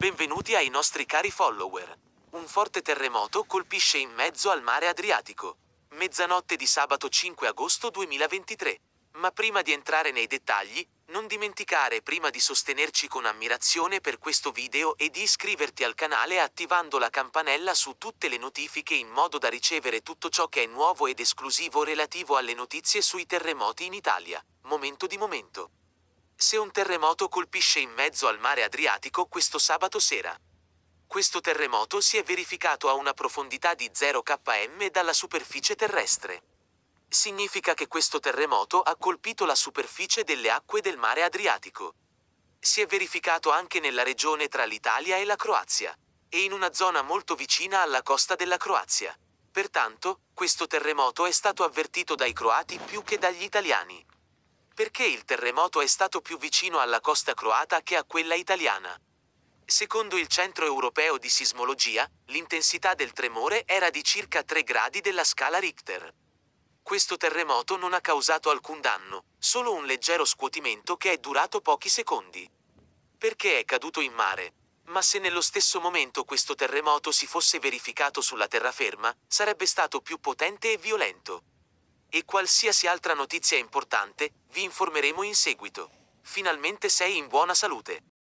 Benvenuti ai nostri cari follower. Un forte terremoto colpisce in mezzo al mare Adriatico. Mezzanotte di sabato 5 agosto 2023. Ma prima di entrare nei dettagli, non dimenticare prima di sostenerci con ammirazione per questo video e di iscriverti al canale attivando la campanella su tutte le notifiche in modo da ricevere tutto ciò che è nuovo ed esclusivo relativo alle notizie sui terremoti in Italia, momento di momento se un terremoto colpisce in mezzo al mare Adriatico questo sabato sera. Questo terremoto si è verificato a una profondità di 0 km dalla superficie terrestre. Significa che questo terremoto ha colpito la superficie delle acque del mare Adriatico. Si è verificato anche nella regione tra l'Italia e la Croazia, e in una zona molto vicina alla costa della Croazia. Pertanto, questo terremoto è stato avvertito dai croati più che dagli italiani. Perché il terremoto è stato più vicino alla costa croata che a quella italiana? Secondo il Centro Europeo di Sismologia, l'intensità del tremore era di circa 3 gradi della scala Richter. Questo terremoto non ha causato alcun danno, solo un leggero scuotimento che è durato pochi secondi. Perché è caduto in mare? ma se nello stesso momento questo terremoto si fosse verificato sulla terraferma, sarebbe stato più potente e violento e qualsiasi altra notizia importante, vi informeremo in seguito. Finalmente sei in buona salute.